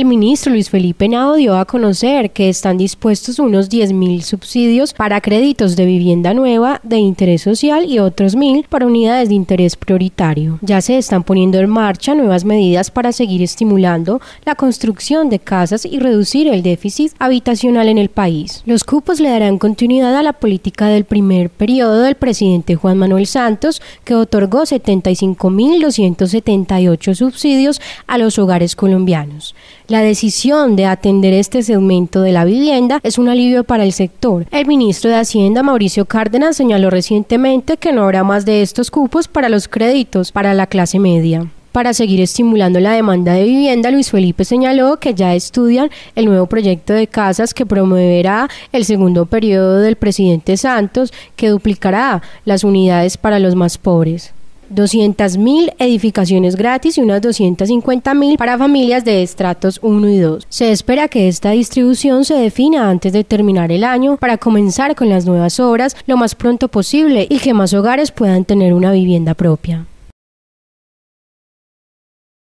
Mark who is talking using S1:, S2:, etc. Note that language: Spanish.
S1: El ministro Luis Felipe Nado dio a conocer que están dispuestos unos 10.000 subsidios para créditos de vivienda nueva, de interés social y otros 1.000 para unidades de interés prioritario. Ya se están poniendo en marcha nuevas medidas para seguir estimulando la construcción de casas y reducir el déficit habitacional en el país. Los cupos le darán continuidad a la política del primer periodo del presidente Juan Manuel Santos, que otorgó 75.278 subsidios a los hogares colombianos. La decisión de atender este segmento de la vivienda es un alivio para el sector. El ministro de Hacienda, Mauricio Cárdenas, señaló recientemente que no habrá más de estos cupos para los créditos para la clase media. Para seguir estimulando la demanda de vivienda, Luis Felipe señaló que ya estudian el nuevo proyecto de casas que promoverá el segundo periodo del presidente Santos, que duplicará las unidades para los más pobres. 200.000 edificaciones gratis y unas 250.000 para familias de estratos 1 y 2. Se espera que esta distribución se defina antes de terminar el año para comenzar con las nuevas obras lo más pronto posible y que más hogares puedan tener una vivienda propia.